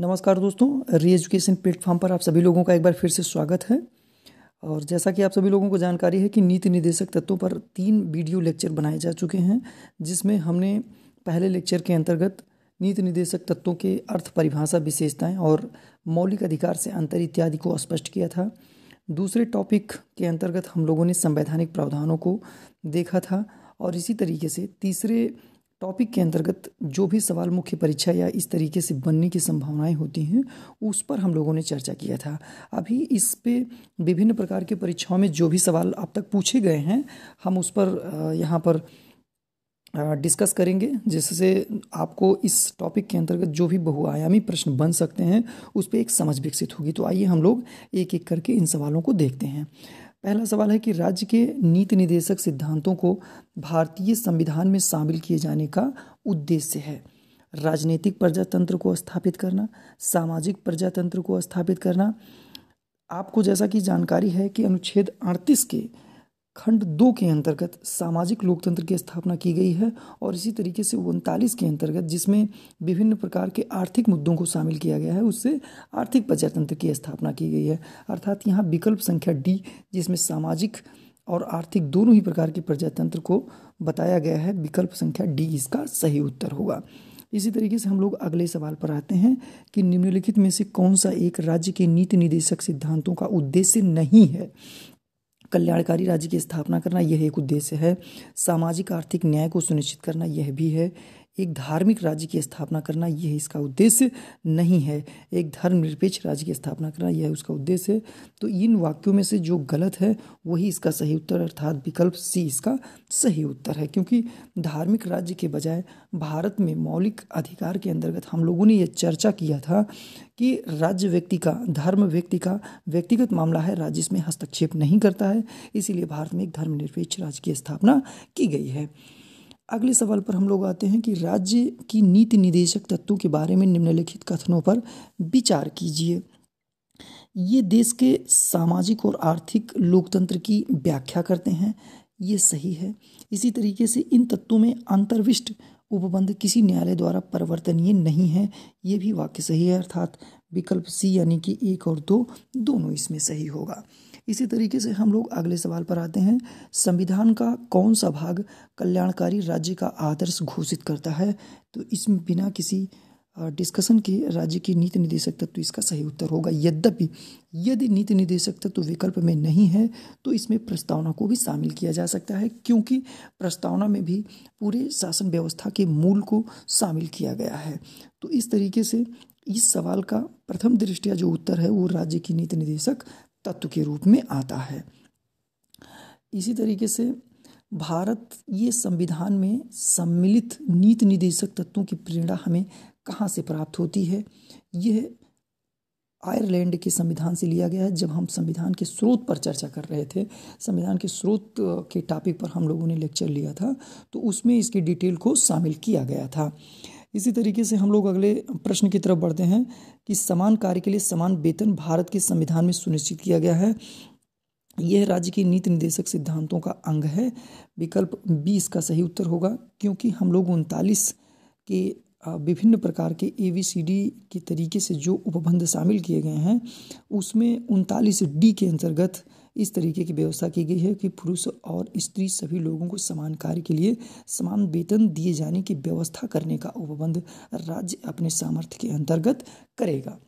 नमस्कार दोस्तों री एजुकेशन प्लेटफॉर्म पर आप सभी लोगों का एक बार फिर से स्वागत है और जैसा कि आप सभी लोगों को जानकारी है कि नीति निदेशक तत्वों पर तीन वीडियो लेक्चर बनाए जा चुके हैं जिसमें हमने पहले लेक्चर के अंतर्गत नीति निदेशक तत्वों के अर्थ परिभाषा विशेषताएं और मौलिक अधिकार से अंतर इत्यादि को स्पष्ट किया था दूसरे टॉपिक के अंतर्गत हम लोगों ने संवैधानिक प्रावधानों को देखा था और इसी तरीके से तीसरे टॉपिक के अंतर्गत जो भी सवाल मुख्य परीक्षा या इस तरीके से बनने की संभावनाएं होती हैं उस पर हम लोगों ने चर्चा किया था अभी इस पे विभिन्न प्रकार के परीक्षाओं में जो भी सवाल अब तक पूछे गए हैं हम उस पर यहाँ पर डिस्कस करेंगे जिससे आपको इस टॉपिक के अंतर्गत जो भी बहुआयामी प्रश्न बन सकते हैं उस पर एक समझ विकसित होगी तो आइए हम लोग एक एक करके इन सवालों को देखते हैं पहला सवाल है कि राज्य के नीति निदेशक सिद्धांतों को भारतीय संविधान में शामिल किए जाने का उद्देश्य है राजनीतिक प्रजातंत्र को स्थापित करना सामाजिक प्रजातंत्र को स्थापित करना आपको जैसा कि जानकारी है कि अनुच्छेद अड़तीस के खंड दो के अंतर्गत सामाजिक लोकतंत्र की स्थापना की गई है और इसी तरीके से उनतालीस के अंतर्गत जिसमें विभिन्न प्रकार के आर्थिक मुद्दों को शामिल किया गया है उससे आर्थिक प्रजातंत्र की स्थापना की गई है अर्थात यहाँ विकल्प संख्या डी जिसमें सामाजिक और आर्थिक दोनों ही प्रकार के प्रजातंत्र को बताया गया है विकल्प संख्या डी इसका सही उत्तर होगा इसी तरीके से हम लोग अगले सवाल पर आते हैं कि निम्नलिखित में से कौन सा एक राज्य के नीति निदेशक सिद्धांतों का उद्देश्य नहीं है कल्याणकारी राज्य की स्थापना करना यह एक उद्देश्य है सामाजिक आर्थिक न्याय को सुनिश्चित करना यह भी है एक धार्मिक राज्य की स्थापना करना यह इसका उद्देश्य नहीं है एक धर्मनिरपेक्ष राज्य की स्थापना करना यह उसका उद्देश्य है तो इन वाक्यों में से जो गलत है वही इसका सही उत्तर अर्थात विकल्प सी इसका सही उत्तर है क्योंकि धार्मिक राज्य के बजाय भारत में मौलिक अधिकार के अंतर्गत हम लोगों ने यह चर्चा किया था कि राज्य व्यक्ति का धर्म व्यक्ति का व्यक्तिगत मामला है राज्य इसमें हस्तक्षेप नहीं करता है इसीलिए भारत में एक धर्मनिरपेक्ष राज्य की स्थापना की गई है अगले सवाल पर हम लोग आते हैं कि राज्य की नीति निदेशक तत्वों के बारे में निम्नलिखित कथनों पर विचार कीजिए ये देश के सामाजिक और आर्थिक लोकतंत्र की व्याख्या करते हैं ये सही है इसी तरीके से इन तत्वों में अंतर्विष्ट उपबंध किसी न्यायालय द्वारा परिवर्तनीय नहीं है ये भी वाक्य सही है अर्थात विकल्प सी यानी कि एक और दो दोनों इसमें सही होगा इसी तरीके से हम लोग अगले सवाल पर आते हैं संविधान का कौन सा भाग कल्याणकारी राज्य का आदर्श घोषित करता है तो इसमें बिना किसी डिस्कशन के राज्य की नीति निदेशक तत्व तो इसका सही उत्तर होगा यद्यपि यदि नीति निदेशक तत्व तो विकल्प में नहीं है तो इसमें प्रस्तावना को भी शामिल किया जा सकता है क्योंकि प्रस्तावना में भी पूरे शासन व्यवस्था के मूल को शामिल किया गया है तो इस तरीके से इस सवाल का प्रथम दृष्टिया जो उत्तर है वो राज्य की नीति निदेशक तत्व के रूप में आता है इसी तरीके से भारत ये संविधान में सम्मिलित नीति निदेशक तत्वों की प्रेरणा हमें कहाँ से प्राप्त होती है यह आयरलैंड के संविधान से लिया गया है जब हम संविधान के स्रोत पर चर्चा कर रहे थे संविधान के स्रोत के टॉपिक पर हम लोगों ने लेक्चर लिया था तो उसमें इसकी डिटेल को शामिल किया गया था इसी तरीके से हम लोग अगले प्रश्न की तरफ बढ़ते हैं कि समान कार्य के लिए समान वेतन भारत के संविधान में सुनिश्चित किया गया है यह राज्य के नीति निदेशक सिद्धांतों का अंग है विकल्प बी इसका सही उत्तर होगा क्योंकि हम लोग उनतालीस के विभिन्न प्रकार के ए वी सी डी के तरीके से जो उपबंध शामिल किए गए हैं उसमें उनतालीस डी के अंतर्गत इस तरीके की व्यवस्था की गई है कि पुरुष और स्त्री सभी लोगों को समान कार्य के लिए समान वेतन दिए जाने की व्यवस्था करने का उपबंध राज्य अपने सामर्थ्य के अंतर्गत करेगा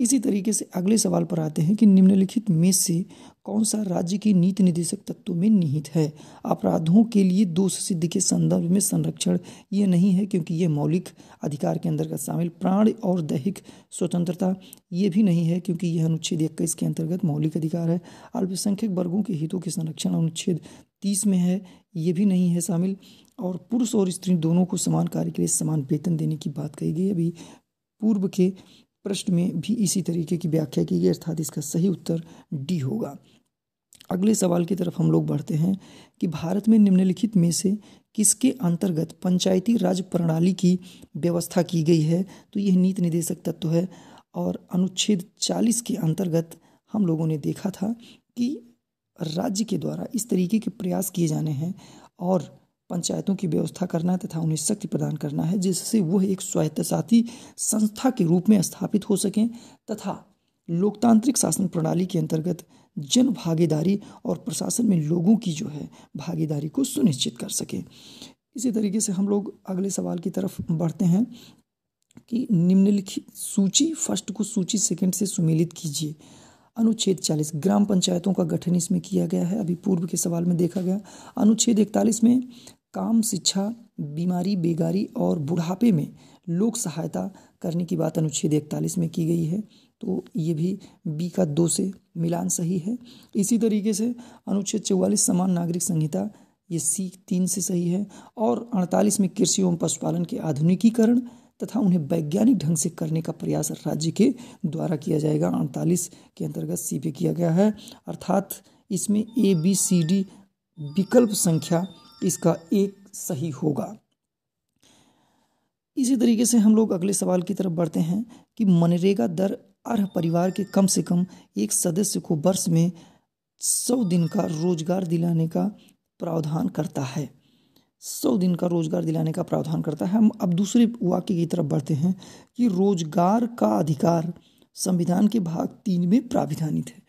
इसी तरीके से अगले सवाल पर आते हैं कि निम्नलिखित में से कौन सा राज्य के नीति निदेशक तत्व में निहित है अपराधों के लिए दोष सिद्ध के संदर्भ में संरक्षण ये नहीं है क्योंकि यह मौलिक अधिकार के अंतर्गत शामिल प्राण और दैहिक स्वतंत्रता ये भी नहीं है क्योंकि यह अनुच्छेद इक्कीस के अंतर्गत मौलिक अधिकार है अल्पसंख्यक वर्गों के हितों के संरक्षण अनुच्छेद तीस में है ये भी नहीं है शामिल और पुरुष और स्त्री दोनों को समान कार्य के लिए समान वेतन देने की बात कही गई अभी पूर्व के प्रश्न में भी इसी तरीके की व्याख्या की गई अर्थात इसका सही उत्तर डी होगा अगले सवाल की तरफ हम लोग बढ़ते हैं कि भारत में निम्नलिखित में से किसके अंतर्गत पंचायती राज प्रणाली की व्यवस्था की गई है तो यह नीति निदेशक तत्व है और अनुच्छेद 40 के अंतर्गत हम लोगों ने देखा था कि राज्य के द्वारा इस तरीके के प्रयास किए जाने हैं और पंचायतों की व्यवस्था करना तथा उन्हें शक्ति प्रदान करना है जिससे वह एक स्वायत्त साथी संस्था के रूप में स्थापित हो सकें तथा लोकतांत्रिक शासन प्रणाली के अंतर्गत जन भागीदारी और प्रशासन में लोगों की जो है भागीदारी को सुनिश्चित कर सकें इसी तरीके से हम लोग अगले सवाल की तरफ बढ़ते हैं कि निम्नलिखित सूची फर्स्ट को सूची सेकंड से सुमेलित कीजिए अनुच्छेद 40 ग्राम पंचायतों का गठन इसमें किया गया है अभी पूर्व के सवाल में देखा गया अनुच्छेद 41 में काम शिक्षा बीमारी बेगारी और बुढ़ापे में लोक सहायता करने की बात अनुच्छेद इकतालीस में की गई है तो ये भी बी का दो से मिलान सही है इसी तरीके से अनुच्छेद चौवालीस समान नागरिक संहिता ये सी तीन से सही है और अड़तालीस में कृषि एवं पशुपालन के आधुनिकीकरण तथा उन्हें वैज्ञानिक ढंग से करने का प्रयास राज्य के द्वारा किया जाएगा अड़तालीस के अंतर्गत सी पे किया गया है अर्थात इसमें ए बी सी डी विकल्प संख्या इसका एक सही होगा इसी तरीके से हम लोग अगले सवाल की तरफ बढ़ते हैं कि मनरेगा दर अर्ह परिवार के कम से कम एक सदस्य को वर्ष में सौ दिन का रोजगार दिलाने का प्रावधान करता है सौ दिन का रोजगार दिलाने का प्रावधान करता है हम अब दूसरे वाक्य की तरफ बढ़ते हैं कि रोजगार का अधिकार संविधान के भाग तीन में प्राविधानित है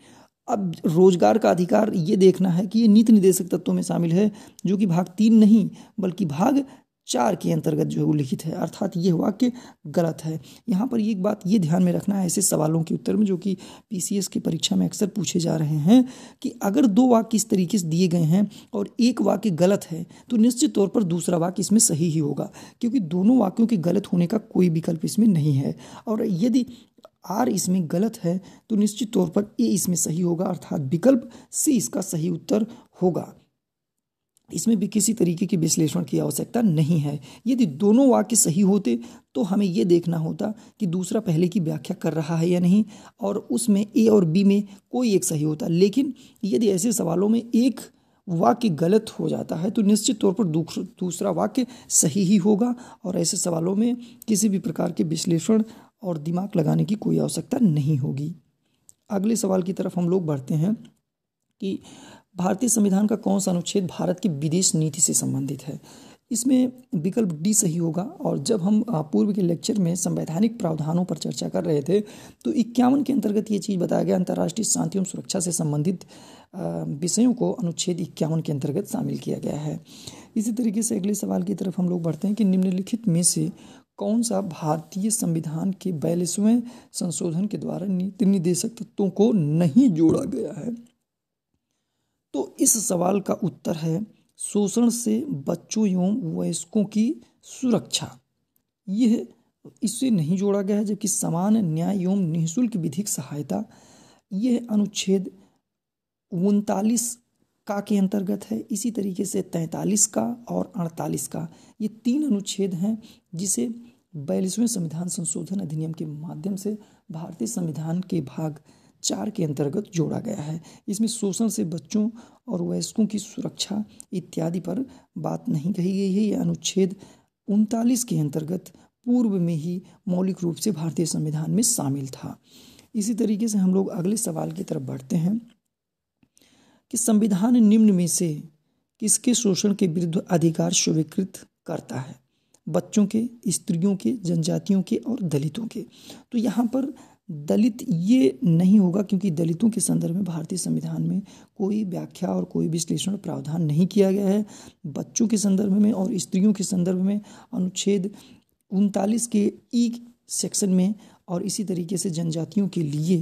अब रोजगार का अधिकार ये देखना है कि ये नीति निदेशक तत्वों में शामिल है जो कि भाग तीन नहीं बल्कि भाग चार के अंतर्गत जो है उल्लिखित है अर्थात ये वाक्य गलत है यहाँ पर एक बात ये ध्यान में रखना है ऐसे सवालों के उत्तर में जो कि पीसीएस की परीक्षा में अक्सर पूछे जा रहे हैं कि अगर दो वाक्य इस तरीके से दिए गए हैं और एक वाक्य गलत है तो निश्चित तौर पर दूसरा वाक्य इसमें सही ही होगा क्योंकि दोनों वाक्यों के गलत होने का कोई विकल्प इसमें नहीं है और यदि आर इसमें गलत है तो निश्चित तौर पर ए इसमें सही होगा अर्थात विकल्प सी इसका सही उत्तर होगा इसमें भी किसी तरीके के विश्लेषण की आवश्यकता नहीं है यदि दोनों वाक्य सही होते तो हमें यह देखना होता कि दूसरा पहले की व्याख्या कर रहा है या नहीं और उसमें ए और बी में कोई एक सही होता लेकिन यदि ऐसे सवालों में एक वाक्य गलत हो जाता है तो निश्चित तौर पर दूसरा वाक्य सही ही होगा और ऐसे सवालों में किसी भी प्रकार के विश्लेषण और दिमाग लगाने की कोई आवश्यकता नहीं होगी अगले सवाल की तरफ हम लोग बढ़ते हैं कि भारतीय संविधान का कौन सा अनुच्छेद भारत की विदेश नीति से संबंधित है इसमें विकल्प डी सही होगा और जब हम पूर्व के लेक्चर में संवैधानिक प्रावधानों पर चर्चा कर रहे थे तो इक्यावन के अंतर्गत ये चीज़ बताया गया अंतर्राष्ट्रीय शांति एवं सुरक्षा से संबंधित विषयों को अनुच्छेद इक्यावन के अंतर्गत शामिल किया गया है इसी तरीके से अगले सवाल की तरफ हम लोग बढ़ते हैं कि निम्नलिखित में से कौन सा भारतीय संविधान के बयालीसवें संशोधन के द्वारा नीति निर्देशक तत्वों को नहीं जोड़ा गया है तो इस सवाल का उत्तर है शोषण से बच्चों एवं वयस्कों की सुरक्षा यह इससे नहीं जोड़ा गया है जबकि समान न्याय एवं निःशुल्क विधिक सहायता यह अनुच्छेद उनतालीस का के अंतर्गत है इसी तरीके से तैंतालीस का और अड़तालीस का ये तीन अनुच्छेद हैं जिसे बयालीसवें संविधान संशोधन अधिनियम के माध्यम से भारतीय संविधान के भाग चार के अंतर्गत जोड़ा गया है इसमें शोषण से बच्चों और वयस्कों की सुरक्षा इत्यादि पर बात नहीं कही गई है यह अनुच्छेद उनतालीस के अंतर्गत पूर्व में ही मौलिक रूप से भारतीय संविधान में शामिल था इसी तरीके से हम लोग अगले सवाल की तरफ बढ़ते हैं कि संविधान निम्न में से किसके शोषण के विरुद्ध अधिकार स्वीकृत करता है बच्चों के स्त्रियों के जनजातियों के और दलितों के तो यहाँ पर दलित ये नहीं होगा क्योंकि दलितों के संदर्भ में भारतीय संविधान में कोई व्याख्या और कोई विश्लेषण प्रावधान नहीं किया गया है बच्चों के संदर्भ में और स्त्रियों के संदर्भ में अनुच्छेद उनतालीस के ई सेक्शन में और इसी तरीके से जनजातियों के लिए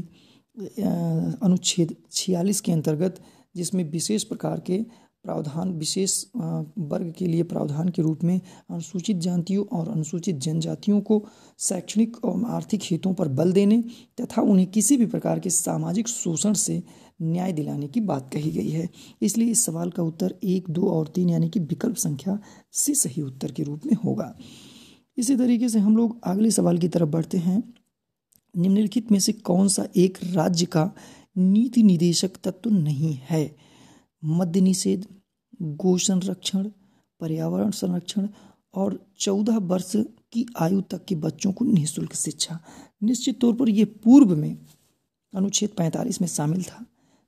अनुच्छेद छियालीस के अंतर्गत जिसमें विशेष प्रकार के प्रावधान विशेष वर्ग के लिए प्रावधान के रूप में अनुसूचित जातियों और अनुसूचित जनजातियों को शैक्षणिक और आर्थिक हितों पर बल देने तथा उन्हें किसी भी प्रकार के सामाजिक शोषण से न्याय दिलाने की बात कही गई है इसलिए इस सवाल का उत्तर एक दो और तीन यानी कि विकल्प संख्या से सही उत्तर के रूप में होगा इसी तरीके से हम लोग अगले सवाल की तरफ बढ़ते हैं निम्नलिखित में से कौन सा एक राज्य का नीति निदेशक तत्व नहीं है मद्य निषेध गो संरक्षण पर्यावरण संरक्षण और चौदह वर्ष की आयु तक के बच्चों को निःशुल्क शिक्षा निश्चित तौर पर यह पूर्व में अनुच्छेद 45 में शामिल था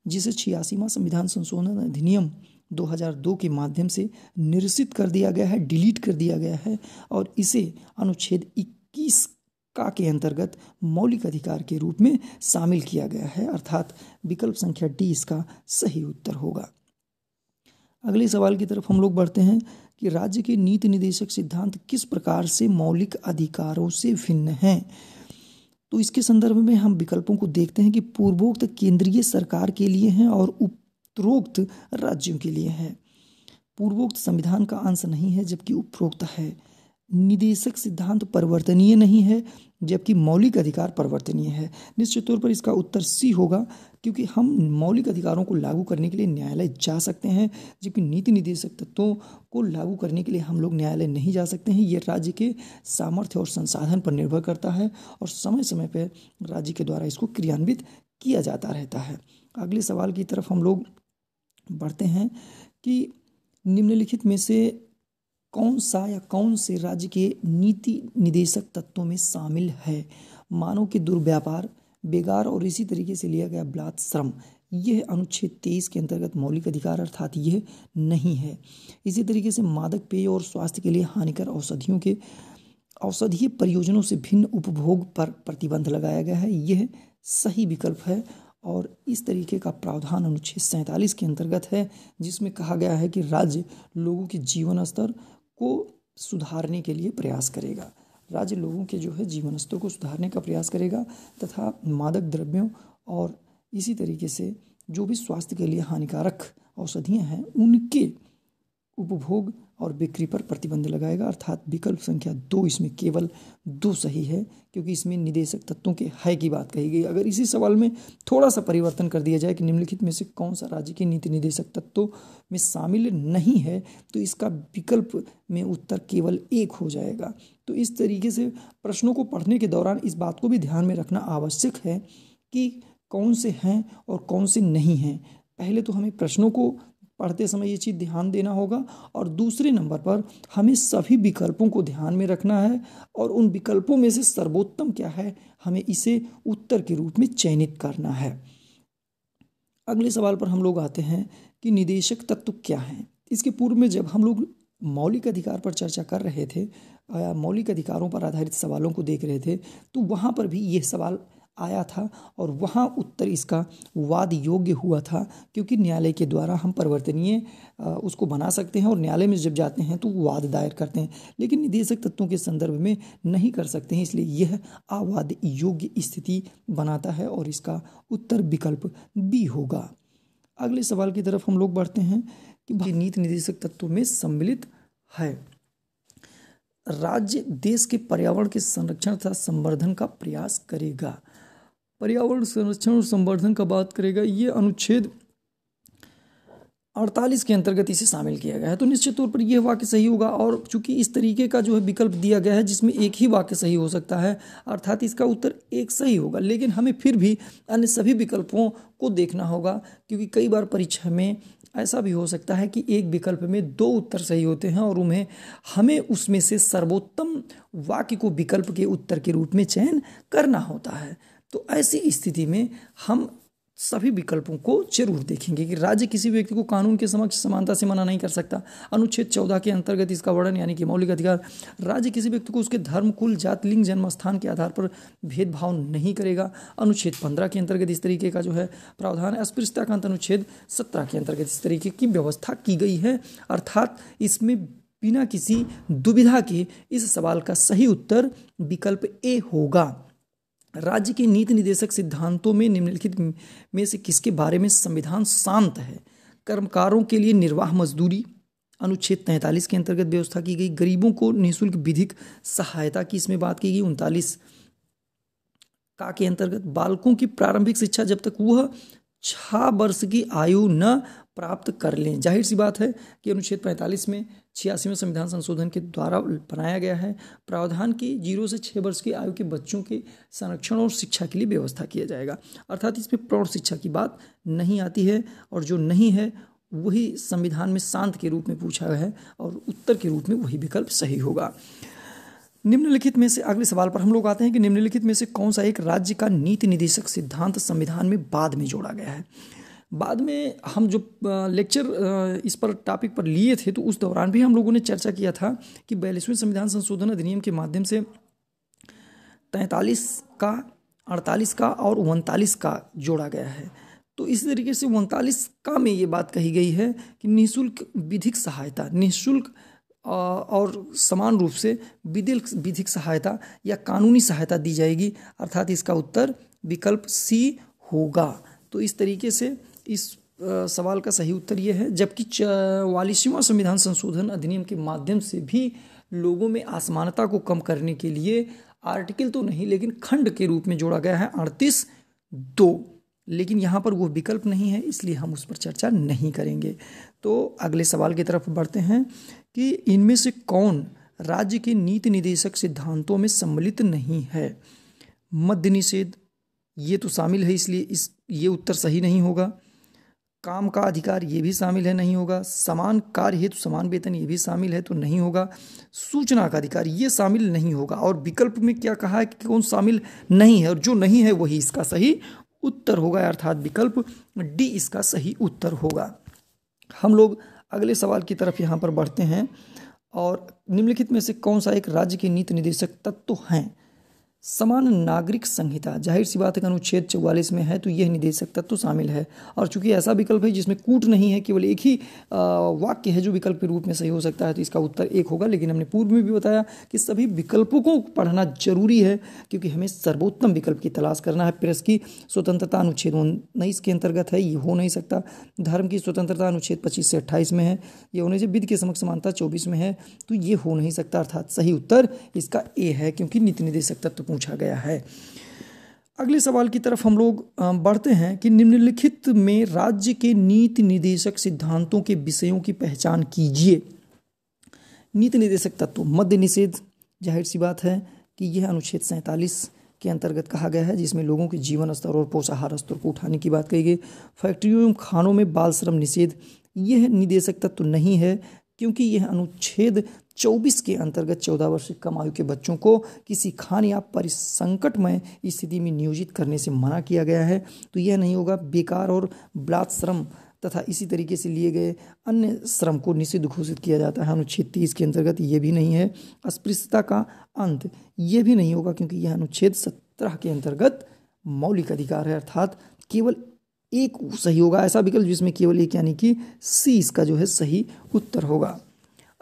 जिसे छियासीवा संविधान संशोधन अधिनियम 2002 के माध्यम से निरसित कर दिया गया है डिलीट कर दिया गया है और इसे अनुच्छेद 21 का के अंतर्गत मौलिक अधिकार के रूप में शामिल किया गया है अर्थात विकल्प संख्या डी इसका सही उत्तर होगा अगले सवाल की तरफ हम लोग बढ़ते हैं कि राज्य के नीति निदेशक सिद्धांत किस प्रकार से मौलिक अधिकारों से भिन्न हैं तो इसके संदर्भ में हम विकल्पों को देखते हैं कि पूर्वोक्त केंद्रीय सरकार के लिए हैं और उपरोक्त राज्यों के लिए है पूर्वोक्त संविधान का अंश नहीं है जबकि उपरोक्त है निदेशक सिद्धांत परिवर्तनीय नहीं है जबकि मौलिक अधिकार परिवर्तनीय है निश्चित तौर पर इसका उत्तर सी होगा क्योंकि हम मौलिक अधिकारों को लागू करने के लिए न्यायालय जा सकते हैं जबकि नीति निदेशक तत्वों को लागू करने के लिए हम लोग न्यायालय नहीं जा सकते हैं ये राज्य के सामर्थ्य और संसाधन पर निर्भर करता है और समय समय पर राज्य के द्वारा इसको क्रियान्वित किया जाता रहता है अगले सवाल की तरफ हम लोग बढ़ते हैं कि निम्नलिखित में से कौन सा या कौन से राज्य के नीति निदेशक तत्वों में शामिल है मानव के दुर्व्यापार बेगार और इसी तरीके से लिया गया बलात् श्रम यह अनुच्छेद तेईस के अंतर्गत मौलिक अधिकार अर्थात यह नहीं है इसी तरीके से मादक पेय और स्वास्थ्य के लिए हानिकर औषधियों के औषधीय परियोजनों से भिन्न उपभोग पर प्रतिबंध लगाया गया है यह सही विकल्प है और इस तरीके का प्रावधान अनुच्छेद सैंतालीस के अंतर्गत है जिसमें कहा गया है कि राज्य लोगों के जीवन स्तर को सुधारने के लिए प्रयास करेगा राज्य लोगों के जो है जीवन स्तर को सुधारने का प्रयास करेगा तथा मादक द्रव्यों और इसी तरीके से जो भी स्वास्थ्य के लिए हानिकारक औषधियाँ हैं उनके उपभोग और बिक्री पर प्रतिबंध लगाएगा अर्थात विकल्प संख्या दो इसमें केवल दो सही है क्योंकि इसमें निदेशक तत्वों के हय की बात कही गई अगर इसी सवाल में थोड़ा सा परिवर्तन कर दिया जाए कि निम्नलिखित में से कौन सा राज्य के नीति निदेशक तत्वों में शामिल नहीं है तो इसका विकल्प में उत्तर केवल एक हो जाएगा तो इस तरीके से प्रश्नों को पढ़ने के दौरान इस बात को भी ध्यान में रखना आवश्यक है कि कौन से हैं और कौन से नहीं हैं पहले तो हमें प्रश्नों को पढ़ते समय ये चीज़ ध्यान देना होगा और दूसरे नंबर पर हमें सभी विकल्पों को ध्यान में रखना है और उन विकल्पों में से सर्वोत्तम क्या है हमें इसे उत्तर के रूप में चयनित करना है अगले सवाल पर हम लोग आते हैं कि निदेशक तत्व क्या हैं इसके पूर्व में जब हम लोग मौलिक अधिकार पर चर्चा कर रहे थे मौलिक अधिकारों पर आधारित सवालों को देख रहे थे तो वहाँ पर भी यह सवाल आया था और वहाँ उत्तर इसका वाद योग्य हुआ था क्योंकि न्यायालय के द्वारा हम परिवर्तनीय उसको बना सकते हैं और न्यायालय में जब जाते हैं तो वाद दायर करते हैं लेकिन निदेशक तत्वों के संदर्भ में नहीं कर सकते हैं इसलिए यह आवाद योग्य स्थिति बनाता है और इसका उत्तर विकल्प बी होगा अगले सवाल की तरफ हम लोग बढ़ते हैं कि नीति निदेशक तत्व में सम्मिलित है राज्य देश के पर्यावरण के संरक्षण तथा संवर्धन का प्रयास करेगा पर्यावरण संरक्षण और संवर्धन का बात करेगा ये अनुच्छेद अड़तालीस के अंतर्गत इसे शामिल किया गया है तो निश्चित तौर पर यह वाक्य सही होगा और चूंकि इस तरीके का जो है विकल्प दिया गया है जिसमें एक ही वाक्य सही हो सकता है अर्थात इसका उत्तर एक सही होगा लेकिन हमें फिर भी अन्य सभी विकल्पों को देखना होगा क्योंकि कई बार परीक्षा में ऐसा भी हो सकता है कि एक विकल्प में दो उत्तर सही होते हैं और उन्हें हमें उसमें से सर्वोत्तम वाक्य को विकल्प के उत्तर के रूप में चयन करना होता है तो ऐसी स्थिति में हम सभी विकल्पों को जरूर देखेंगे कि राज्य किसी व्यक्ति को कानून के समक्ष समानता से मना नहीं कर सकता अनुच्छेद चौदह के अंतर्गत इसका वर्णन यानी कि मौलिक अधिकार राज्य किसी व्यक्ति को उसके धर्म कुल जात लिंग जन्म स्थान के आधार पर भेदभाव नहीं करेगा अनुच्छेद पंद्रह के अंतर्गत इस तरीके का जो है प्रावधान अस्पृश्यता का अनुच्छेद सत्रह के अंतर्गत इस तरीके की व्यवस्था की गई है अर्थात इसमें बिना किसी दुविधा के इस सवाल का सही उत्तर विकल्प ए होगा राज्य के नीति निदेशक सिद्धांतों में निम्नलिखित में से किसके बारे में संविधान शांत है कर्मकारों के लिए निर्वाह मजदूरी अनुच्छेद तैंतालीस के अंतर्गत व्यवस्था की गई गरीबों को निःशुल्क विधिक सहायता की इसमें बात की गई उनतालीस का के अंतर्गत बालकों की प्रारंभिक शिक्षा जब तक वह छः वर्ष की आयु न प्राप्त कर लें जाहिर सी बात है कि अनुच्छेद 45 में छियासीवें संविधान संशोधन के द्वारा बनाया गया है प्रावधान की जीरो से छः वर्ष की आयु के बच्चों के संरक्षण और शिक्षा के लिए व्यवस्था किया जाएगा अर्थात इसमें प्रौढ़ शिक्षा की बात नहीं आती है और जो नहीं है वही संविधान में शांत के रूप में पूछा गया है और उत्तर के रूप में वही विकल्प सही होगा निम्नलिखित में से अगले सवाल पर हम लोग आते हैं कि निम्नलिखित में से कौन सा एक राज्य का नीति निदेशक सिद्धांत संविधान में बाद में जोड़ा गया है बाद में हम जो लेक्चर इस पर टॉपिक पर लिए थे तो उस दौरान भी हम लोगों ने चर्चा किया था कि बयालीसवें संविधान संशोधन अधिनियम के माध्यम से तैंतालीस का अड़तालीस का और उनतालीस का जोड़ा गया है तो इसी तरीके से उनतालीस का में ये बात कही गई है कि निःशुल्क विधिक सहायता निःशुल्क और समान रूप से विधिक विधिक सहायता या कानूनी सहायता दी जाएगी अर्थात इसका उत्तर विकल्प सी होगा तो इस तरीके से इस सवाल का सही उत्तर ये है जबकि चवालीसवां संविधान संशोधन अधिनियम के माध्यम से भी लोगों में असमानता को कम करने के लिए आर्टिकल तो नहीं लेकिन खंड के रूप में जोड़ा गया है अड़तीस दो लेकिन यहाँ पर वो विकल्प नहीं है इसलिए हम उस पर चर्चा नहीं करेंगे तो अगले सवाल की तरफ बढ़ते हैं कि इनमें से कौन राज्य के नीति निदेशक सिद्धांतों में सम्मिलित नहीं है मद्य निषेध ये तो शामिल है इसलिए इस ये उत्तर सही नहीं होगा काम का अधिकार ये भी शामिल है नहीं होगा समान कार्य हेतु तो समान वेतन ये भी शामिल है तो नहीं होगा सूचना का अधिकार ये शामिल नहीं होगा और विकल्प में क्या कहा है कि कौन शामिल नहीं है और जो नहीं है वही इसका सही उत्तर होगा अर्थात विकल्प डी इसका सही उत्तर होगा हम लोग अगले सवाल की तरफ यहाँ पर बढ़ते हैं और निम्नलिखित में से कौन सा एक राज्य के नीति निदेशक तत्व तो हैं समान नागरिक संहिता जाहिर सी बात है कि अनुच्छेद चौवालीस में है तो यह निदेशक तत्व तो शामिल है और चूंकि ऐसा विकल्प है जिसमें कूट नहीं है केवल एक ही वाक्य है जो विकल्प के रूप में सही हो सकता है तो इसका उत्तर एक होगा लेकिन हमने पूर्व में भी बताया कि सभी विकल्पों को पढ़ना जरूरी है क्योंकि हमें सर्वोत्तम विकल्प की तलाश करना है प्रेस की स्वतंत्रता अनुच्छेद उन्नीस के अंतर्गत है ये हो नहीं सकता धर्म की स्वतंत्रता अनुच्छेद पच्चीस से अट्ठाईस में है ये होने से विध के समक्ष समानता चौबीस में है तो ये हो नहीं सकता अर्थात सही उत्तर इसका ए है क्योंकि नीति निदेशक तत्व तो पूछा गया है अगले सवाल की तरफ हम लोग बढ़ते हैं कि निम्नलिखित में राज्य के नीति निदेशक सिद्धांतों के विषयों की पहचान कीजिए नीति निदेशक तत्व मध्य निषेध जाहिर सी बात है कि यह अनुच्छेद सैंतालीस के अंतर्गत कहा गया है जिसमें लोगों के जीवन स्तर और पोषाहार स्तर को उठाने की बात कही गई फैक्ट्रियों एवं खानों में बाल श्रम निषेध यह निदेशक तत्व नहीं है क्योंकि यह अनुच्छेद 24 के अंतर्गत 14 वर्ष कम आयु के बच्चों को किसी खान या परिसंकटमय स्थिति में नियोजित करने से मना किया गया है तो यह नहीं होगा बेकार और ब्लात श्रम तथा इसी तरीके से लिए गए अन्य श्रम को निषिद्ध घोषित किया जाता है अनुच्छेद तीस के अंतर्गत ये भी नहीं है अस्पृश्यता का अंत ये भी नहीं होगा क्योंकि यह अनुच्छेद सत्रह के अंतर्गत मौलिक अधिकार है अर्थात केवल एक सही होगा ऐसा विकल्प जिसमें केवल एक यानी कि सी इसका जो है सही उत्तर होगा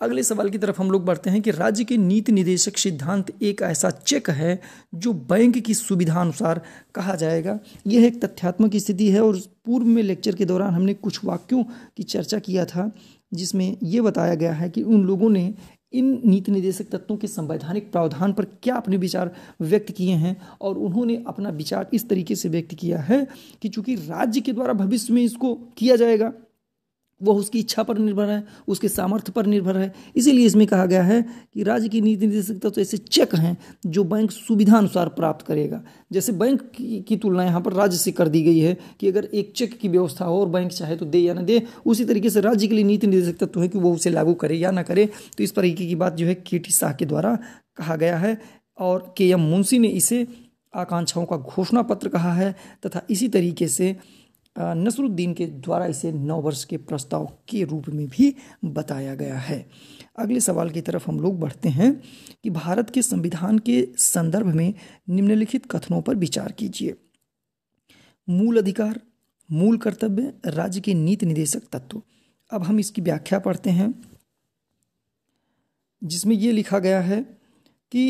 अगले सवाल की तरफ हम लोग बढ़ते हैं कि राज्य के नीति निदेशक सिद्धांत एक ऐसा चेक है जो बैंक की सुविधा अनुसार कहा जाएगा यह एक तथ्यात्मक स्थिति है और पूर्व में लेक्चर के दौरान हमने कुछ वाक्यों की चर्चा किया था जिसमें ये बताया गया है कि उन लोगों ने इन नीति निदेशक तत्वों के संवैधानिक प्रावधान पर क्या अपने विचार व्यक्त किए हैं और उन्होंने अपना विचार इस तरीके से व्यक्त किया है कि चूंकि राज्य के द्वारा भविष्य में इसको किया जाएगा वह उसकी इच्छा पर निर्भर है उसके सामर्थ्य पर निर्भर है इसीलिए इसमें कहा गया है कि राज्य की नीति निर्देशकता तो ऐसे चेक हैं जो बैंक सुविधा अनुसार प्राप्त करेगा जैसे बैंक की, तुलना यहाँ पर राज्य से कर दी गई है कि अगर एक चेक की व्यवस्था हो और बैंक चाहे तो दे या ना दे उसी तरीके से राज्य के लिए नीति निर्देशकता तो है कि वो उसे लागू करे या ना करे तो इस तरीके की बात जो है के टी शाह के द्वारा कहा गया है और के एम मुंशी ने इसे आकांक्षाओं का घोषणा पत्र कहा है तथा इसी तरीके से नसरुद्दीन के द्वारा इसे नौ वर्ष के प्रस्ताव के रूप में भी बताया गया है अगले सवाल की तरफ हम लोग बढ़ते हैं कि भारत के संविधान के संदर्भ में निम्नलिखित कथनों पर विचार कीजिए मूल अधिकार मूल कर्तव्य राज्य के नीति निदेशक तत्व अब हम इसकी व्याख्या पढ़ते हैं जिसमें ये लिखा गया है कि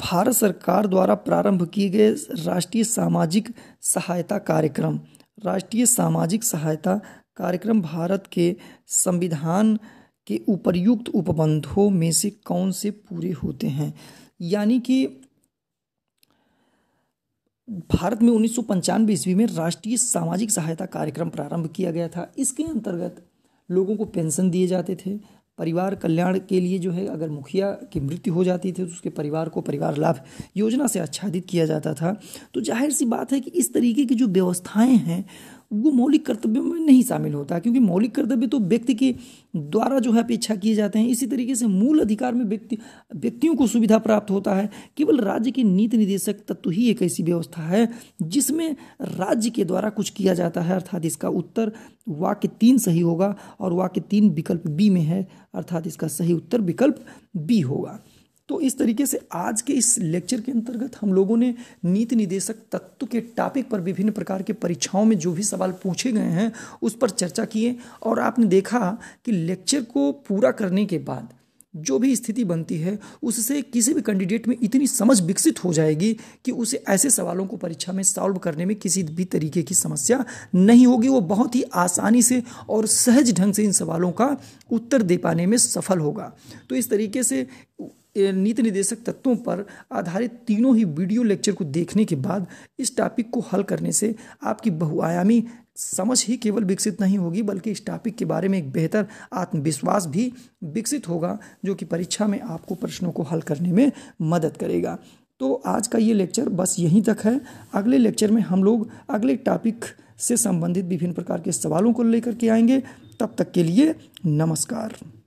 भारत सरकार द्वारा प्रारंभ किए गए राष्ट्रीय सामाजिक सहायता कार्यक्रम राष्ट्रीय सामाजिक सहायता कार्यक्रम भारत के संविधान के उपर्युक्त उपबंधों में से कौन से पूरे होते हैं यानी कि भारत में उन्नीस ईस्वी में राष्ट्रीय सामाजिक सहायता कार्यक्रम प्रारंभ किया गया था इसके अंतर्गत लोगों को पेंशन दिए जाते थे परिवार कल्याण के लिए जो है अगर मुखिया की मृत्यु हो जाती थी तो उसके परिवार को परिवार लाभ योजना से आच्छादित किया जाता था तो जाहिर सी बात है कि इस तरीके की जो व्यवस्थाएं हैं वो मौलिक कर्तव्य में नहीं शामिल होता क्योंकि मौलिक कर्तव्य तो व्यक्ति के द्वारा जो है अपेक्षा किए जाते हैं इसी तरीके से मूल अधिकार में व्यक्ति व्यक्तियों को सुविधा प्राप्त होता है केवल राज्य के नीति निदेशक तत्व ही एक ऐसी व्यवस्था है जिसमें राज्य के द्वारा कुछ किया जाता है अर्थात इसका उत्तर वाक्य तीन सही होगा और वाक्य तीन विकल्प बी में है अर्थात इसका सही उत्तर विकल्प बी होगा तो इस तरीके से आज के इस लेक्चर के अंतर्गत हम लोगों ने नीति निदेशक तत्व के टॉपिक पर विभिन्न प्रकार के परीक्षाओं में जो भी सवाल पूछे गए हैं उस पर चर्चा किए और आपने देखा कि लेक्चर को पूरा करने के बाद जो भी स्थिति बनती है उससे किसी भी कैंडिडेट में इतनी समझ विकसित हो जाएगी कि उसे ऐसे सवालों को परीक्षा में सॉल्व करने में किसी भी तरीके की समस्या नहीं होगी वो बहुत ही आसानी से और सहज ढंग से इन सवालों का उत्तर दे पाने में सफल होगा तो इस तरीके से नीति निर्देशक तत्वों पर आधारित तीनों ही वीडियो लेक्चर को देखने के बाद इस टॉपिक को हल करने से आपकी बहुआयामी समझ ही केवल विकसित नहीं होगी बल्कि इस टॉपिक के बारे में एक बेहतर आत्मविश्वास भी विकसित होगा जो कि परीक्षा में आपको प्रश्नों को हल करने में मदद करेगा तो आज का ये लेक्चर बस यहीं तक है अगले लेक्चर में हम लोग अगले टॉपिक से संबंधित विभिन्न प्रकार के सवालों को लेकर के आएंगे तब तक के लिए नमस्कार